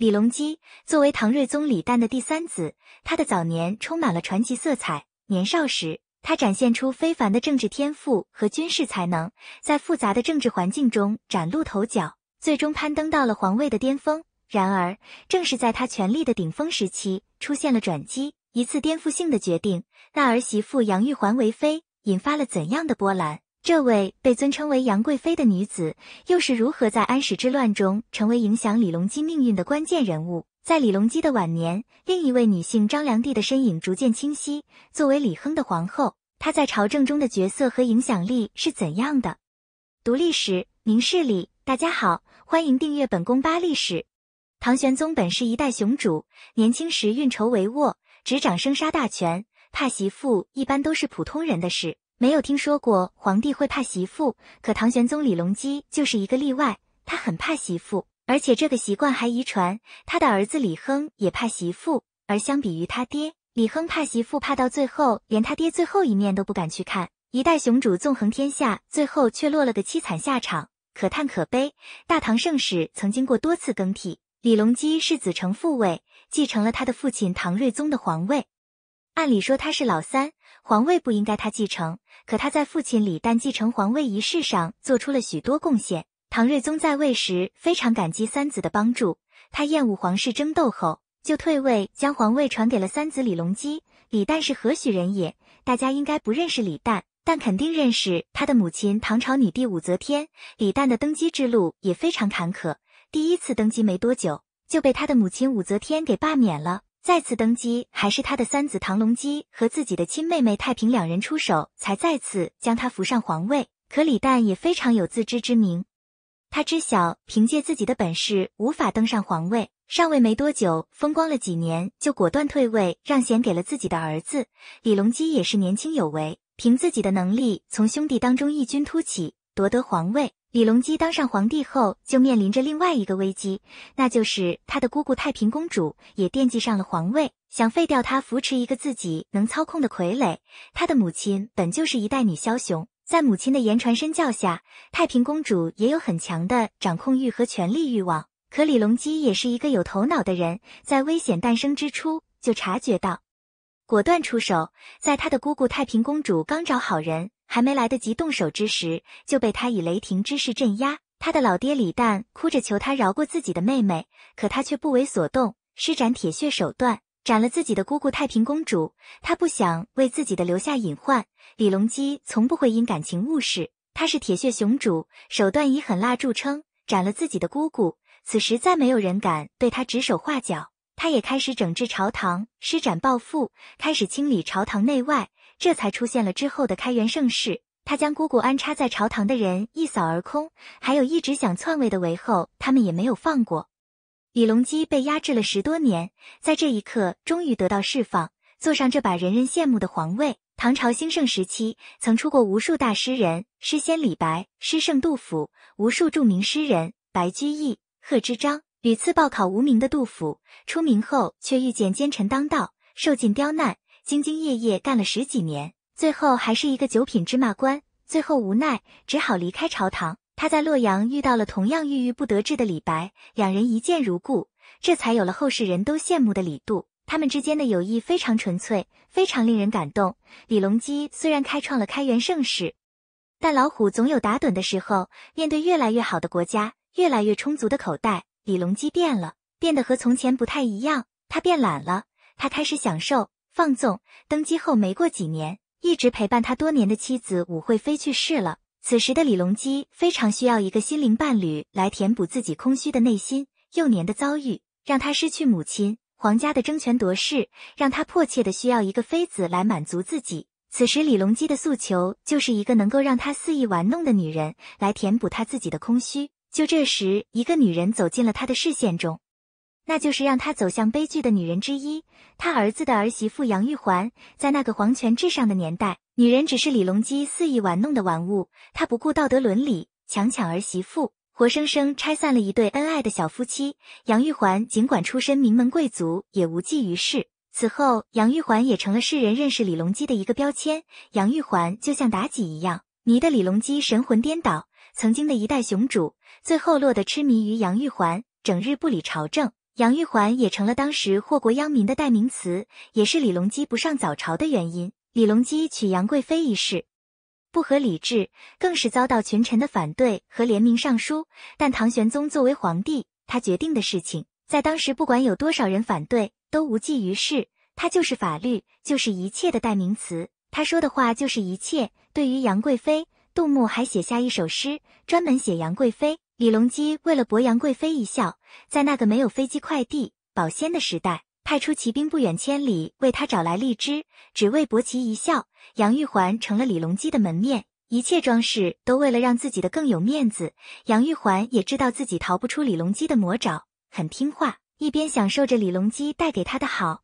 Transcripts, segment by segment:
李隆基作为唐睿宗李旦的第三子，他的早年充满了传奇色彩。年少时，他展现出非凡的政治天赋和军事才能，在复杂的政治环境中崭露头角，最终攀登到了皇位的巅峰。然而，正是在他权力的顶峰时期，出现了转机，一次颠覆性的决定，纳儿媳妇杨玉环为妃，引发了怎样的波澜？这位被尊称为杨贵妃的女子，又是如何在安史之乱中成为影响李隆基命运的关键人物？在李隆基的晚年，另一位女性张良娣的身影逐渐清晰。作为李亨的皇后，她在朝政中的角色和影响力是怎样的？读历史，明事理。大家好，欢迎订阅本宫八历史。唐玄宗本是一代雄主，年轻时运筹帷幄，执掌生杀大权。怕媳妇一般都是普通人的事。没有听说过皇帝会怕媳妇，可唐玄宗李隆基就是一个例外。他很怕媳妇，而且这个习惯还遗传，他的儿子李亨也怕媳妇。而相比于他爹，李亨怕媳妇怕到最后连他爹最后一面都不敢去看。一代雄主纵横天下，最后却落了个凄惨下场，可叹可悲。大唐盛世曾经过多次更替，李隆基是子承父位，继承了他的父亲唐睿宗的皇位。按理说他是老三，皇位不应该他继承。可他在父亲李旦继承皇位仪式上做出了许多贡献。唐睿宗在位时非常感激三子的帮助，他厌恶皇室争斗后就退位，将皇位传给了三子李隆基。李旦是何许人也？大家应该不认识李旦，但肯定认识他的母亲唐朝女帝武则天。李旦的登基之路也非常坎坷，第一次登基没多久就被他的母亲武则天给罢免了。再次登基，还是他的三子唐隆基和自己的亲妹妹太平两人出手，才再次将他扶上皇位。可李旦也非常有自知之明，他知晓凭借自己的本事无法登上皇位，上位没多久，风光了几年，就果断退位，让贤给了自己的儿子李隆基。也是年轻有为，凭自己的能力从兄弟当中异军突起，夺得皇位。李隆基当上皇帝后，就面临着另外一个危机，那就是他的姑姑太平公主也惦记上了皇位，想废掉他，扶持一个自己能操控的傀儡。他的母亲本就是一代女枭雄，在母亲的言传身教下，太平公主也有很强的掌控欲和权力欲望。可李隆基也是一个有头脑的人，在危险诞生之初就察觉到，果断出手，在他的姑姑太平公主刚找好人。还没来得及动手之时，就被他以雷霆之势镇压。他的老爹李旦哭着求他饶过自己的妹妹，可他却不为所动，施展铁血手段，斩了自己的姑姑太平公主。他不想为自己的留下隐患。李隆基从不会因感情误事，他是铁血雄主，手段以狠辣著称，斩了自己的姑姑。此时再没有人敢对他指手画脚，他也开始整治朝堂，施展暴富，开始清理朝堂内外。这才出现了之后的开元盛世。他将姑姑安插在朝堂的人一扫而空，还有一直想篡位的韦后，他们也没有放过。李隆基被压制了十多年，在这一刻终于得到释放，坐上这把人人羡慕的皇位。唐朝兴盛时期，曾出过无数大诗人，诗仙李白，诗圣杜甫，无数著名诗人，白居易、贺知章，屡次报考无名的杜甫，出名后却遇见奸臣当道，受尽刁难。兢兢业业干了十几年，最后还是一个九品芝麻官。最后无奈，只好离开朝堂。他在洛阳遇到了同样郁郁不得志的李白，两人一见如故，这才有了后世人都羡慕的李杜。他们之间的友谊非常纯粹，非常令人感动。李隆基虽然开创了开元盛世，但老虎总有打盹的时候。面对越来越好的国家，越来越充足的口袋，李隆基变了，变得和从前不太一样。他变懒了，他开始享受。放纵登基后没过几年，一直陪伴他多年的妻子武惠妃去世了。此时的李隆基非常需要一个心灵伴侣来填补自己空虚的内心。幼年的遭遇让他失去母亲，皇家的争权夺势让他迫切的需要一个妃子来满足自己。此时李隆基的诉求就是一个能够让他肆意玩弄的女人来填补他自己的空虚。就这时，一个女人走进了他的视线中。那就是让他走向悲剧的女人之一，他儿子的儿媳妇杨玉环，在那个皇权至上的年代，女人只是李隆基肆意玩弄的玩物。他不顾道德伦理，强抢儿媳妇，活生生拆散了一对恩爱的小夫妻。杨玉环尽管出身名门贵族，也无济于事。此后，杨玉环也成了世人认识李隆基的一个标签。杨玉环就像妲己一样，迷得李隆基神魂颠倒。曾经的一代雄主，最后落得痴迷于杨玉环，整日不理朝政。杨玉环也成了当时祸国殃民的代名词，也是李隆基不上早朝的原因。李隆基娶杨贵妃一事不合理制，更是遭到群臣的反对和联名上书。但唐玄宗作为皇帝，他决定的事情，在当时不管有多少人反对，都无济于事。他就是法律，就是一切的代名词，他说的话就是一切。对于杨贵妃，杜牧还写下一首诗，专门写杨贵妃。李隆基为了博杨贵妃一笑，在那个没有飞机快递保鲜的时代，派出骑兵不远千里为他找来荔枝，只为博其一笑。杨玉环成了李隆基的门面，一切装饰都为了让自己的更有面子。杨玉环也知道自己逃不出李隆基的魔爪，很听话，一边享受着李隆基带给他的好，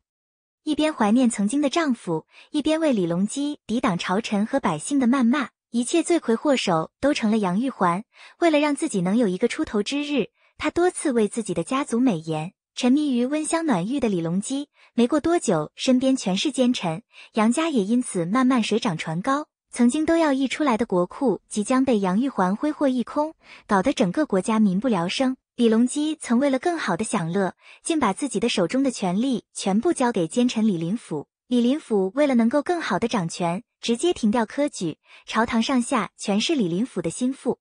一边怀念曾经的丈夫，一边为李隆基抵挡朝臣和百姓的谩骂。一切罪魁祸首都成了杨玉环。为了让自己能有一个出头之日，她多次为自己的家族美言，沉迷于温香暖玉的李隆基。没过多久，身边全是奸臣，杨家也因此慢慢水涨船高。曾经都要溢出来的国库，即将被杨玉环挥霍一空，搞得整个国家民不聊生。李隆基曾为了更好的享乐，竟把自己的手中的权力全部交给奸臣李林甫。李林甫为了能够更好的掌权，直接停掉科举，朝堂上下全是李林甫的心腹，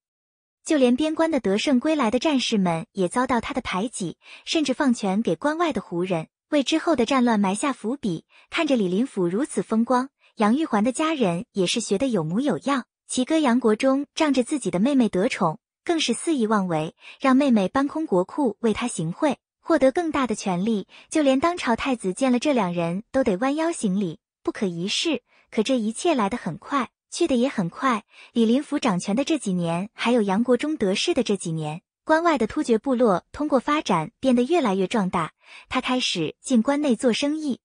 就连边关的得胜归来的战士们也遭到他的排挤，甚至放权给关外的胡人，为之后的战乱埋下伏笔。看着李林甫如此风光，杨玉环的家人也是学得有模有样。其哥杨国忠仗着自己的妹妹得宠，更是肆意妄为，让妹妹搬空国库为他行贿。获得更大的权力，就连当朝太子见了这两人都得弯腰行礼，不可一世。可这一切来得很快，去的也很快。李林甫掌权的这几年，还有杨国忠得势的这几年，关外的突厥部落通过发展变得越来越壮大。他开始进关内做生意，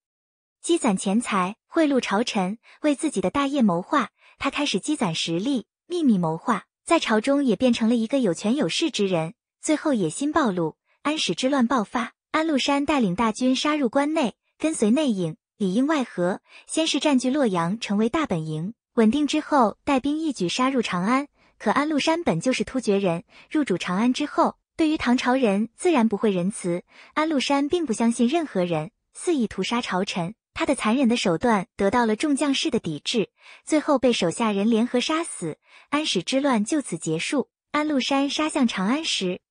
积攒钱财，贿赂朝臣，为自己的大业谋划。他开始积攒实力，秘密谋划，在朝中也变成了一个有权有势之人。最后野心暴露。安史之乱爆发，安禄山带领大军杀入关内，跟随内应，里应外合，先是占据洛阳，成为大本营，稳定之后，带兵一举杀入长安。可安禄山本就是突厥人，入主长安之后，对于唐朝人自然不会仁慈。安禄山并不相信任何人，肆意屠杀朝臣。他的残忍的手段得到了众将士的抵制，最后被手下人联合杀死。安史之乱就此结束。安禄山杀向长安时。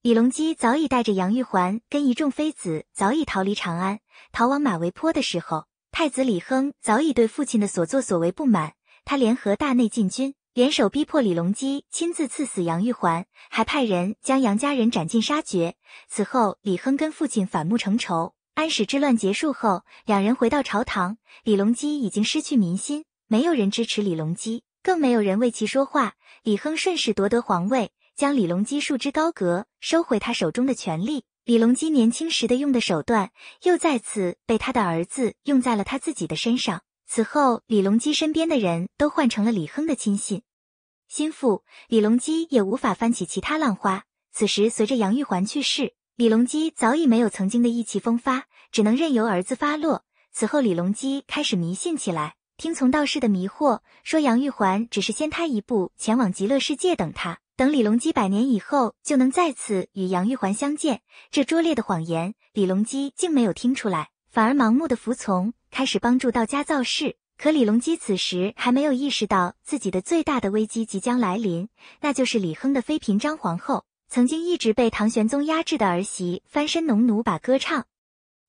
李隆基早已带着杨玉环跟一众妃子早已逃离长安，逃往马嵬坡的时候，太子李亨早已对父亲的所作所为不满，他联合大内禁军，联手逼迫李隆基亲自赐死杨玉环，还派人将杨家人斩尽杀绝。此后，李亨跟父亲反目成仇。安史之乱结束后，两人回到朝堂，李隆基已经失去民心，没有人支持李隆基，更没有人为其说话。李亨顺势夺得皇位。将李隆基束之高阁，收回他手中的权力。李隆基年轻时的用的手段，又再次被他的儿子用在了他自己的身上。此后，李隆基身边的人都换成了李亨的亲信、心腹。李隆基也无法翻起其他浪花。此时，随着杨玉环去世，李隆基早已没有曾经的意气风发，只能任由儿子发落。此后，李隆基开始迷信起来，听从道士的迷惑，说杨玉环只是先他一步前往极乐世界等他。等李隆基百年以后，就能再次与杨玉环相见。这拙劣的谎言，李隆基竟没有听出来，反而盲目的服从，开始帮助道家造势。可李隆基此时还没有意识到自己的最大的危机即将来临，那就是李亨的妃嫔张皇后，曾经一直被唐玄宗压制的儿媳翻身农奴把歌唱。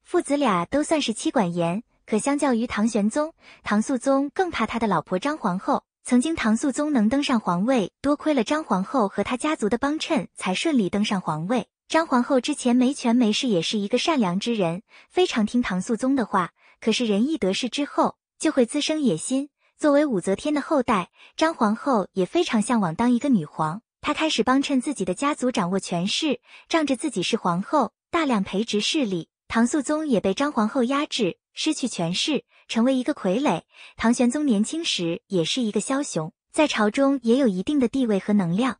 父子俩都算是妻管严，可相较于唐玄宗，唐肃宗更怕他的老婆张皇后。曾经，唐肃宗能登上皇位，多亏了张皇后和他家族的帮衬，才顺利登上皇位。张皇后之前没权没势，也是一个善良之人，非常听唐肃宗的话。可是仁义得势之后，就会滋生野心。作为武则天的后代，张皇后也非常向往当一个女皇。她开始帮衬自己的家族掌握权势，仗着自己是皇后，大量培植势力。唐肃宗也被张皇后压制。失去权势，成为一个傀儡。唐玄宗年轻时也是一个枭雄，在朝中也有一定的地位和能量。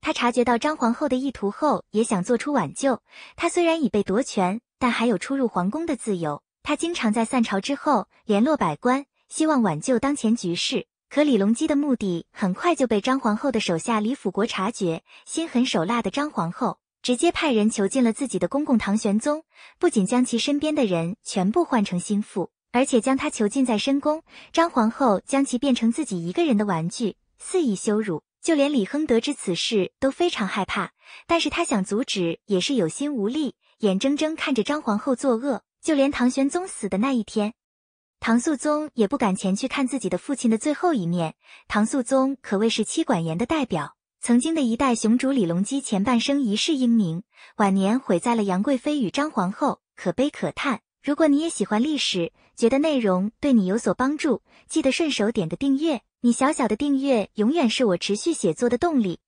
他察觉到张皇后的意图后，也想做出挽救。他虽然已被夺权，但还有出入皇宫的自由。他经常在散朝之后联络百官，希望挽救当前局势。可李隆基的目的很快就被张皇后的手下李辅国察觉。心狠手辣的张皇后。直接派人囚禁了自己的公公唐玄宗，不仅将其身边的人全部换成心腹，而且将他囚禁在深宫。张皇后将其变成自己一个人的玩具，肆意羞辱。就连李亨得知此事都非常害怕，但是他想阻止也是有心无力，眼睁睁看着张皇后作恶。就连唐玄宗死的那一天，唐肃宗也不敢前去看自己的父亲的最后一面。唐肃宗可谓是妻管严的代表。曾经的一代雄主李隆基，前半生一世英名，晚年毁在了杨贵妃与张皇后，可悲可叹。如果你也喜欢历史，觉得内容对你有所帮助，记得顺手点个订阅，你小小的订阅永远是我持续写作的动力。